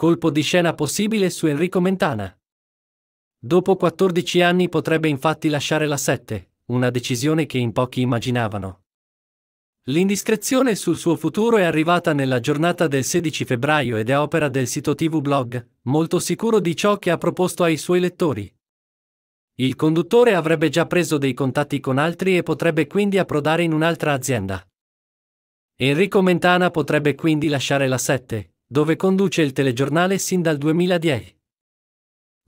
Colpo di scena possibile su Enrico Mentana. Dopo 14 anni potrebbe infatti lasciare la 7, una decisione che in pochi immaginavano. L'indiscrezione sul suo futuro è arrivata nella giornata del 16 febbraio ed è opera del sito TV Blog, molto sicuro di ciò che ha proposto ai suoi lettori. Il conduttore avrebbe già preso dei contatti con altri e potrebbe quindi approdare in un'altra azienda. Enrico Mentana potrebbe quindi lasciare la 7, dove conduce il telegiornale sin dal 2010.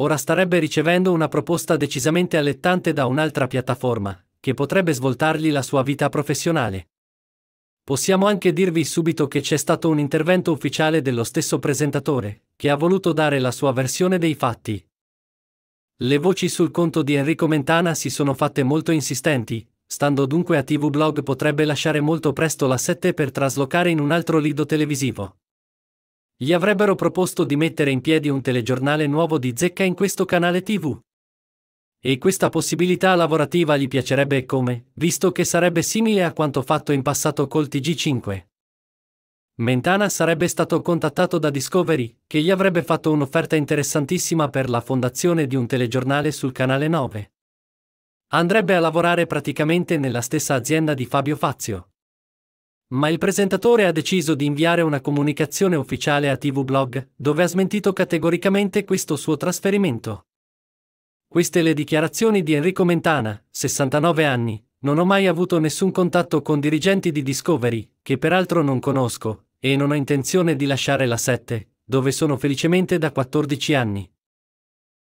Ora starebbe ricevendo una proposta decisamente allettante da un'altra piattaforma, che potrebbe svoltargli la sua vita professionale. Possiamo anche dirvi subito che c'è stato un intervento ufficiale dello stesso presentatore, che ha voluto dare la sua versione dei fatti. Le voci sul conto di Enrico Mentana si sono fatte molto insistenti, stando dunque a TV Blog potrebbe lasciare molto presto la 7 per traslocare in un altro lido televisivo. Gli avrebbero proposto di mettere in piedi un telegiornale nuovo di zecca in questo canale TV. E questa possibilità lavorativa gli piacerebbe come, visto che sarebbe simile a quanto fatto in passato col TG5. Mentana sarebbe stato contattato da Discovery, che gli avrebbe fatto un'offerta interessantissima per la fondazione di un telegiornale sul canale 9. Andrebbe a lavorare praticamente nella stessa azienda di Fabio Fazio. Ma il presentatore ha deciso di inviare una comunicazione ufficiale a TV Blog, dove ha smentito categoricamente questo suo trasferimento. Queste le dichiarazioni di Enrico Mentana, 69 anni, non ho mai avuto nessun contatto con dirigenti di Discovery, che peraltro non conosco, e non ho intenzione di lasciare la 7, dove sono felicemente da 14 anni.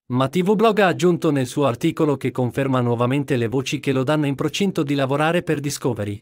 Ma TV Blog ha aggiunto nel suo articolo che conferma nuovamente le voci che lo danno in procinto di lavorare per Discovery.